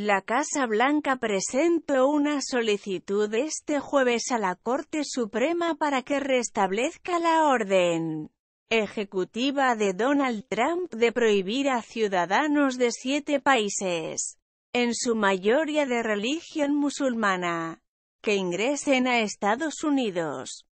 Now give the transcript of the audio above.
La Casa Blanca presentó una solicitud este jueves a la Corte Suprema para que restablezca la orden ejecutiva de Donald Trump de prohibir a ciudadanos de siete países, en su mayoría de religión musulmana, que ingresen a Estados Unidos.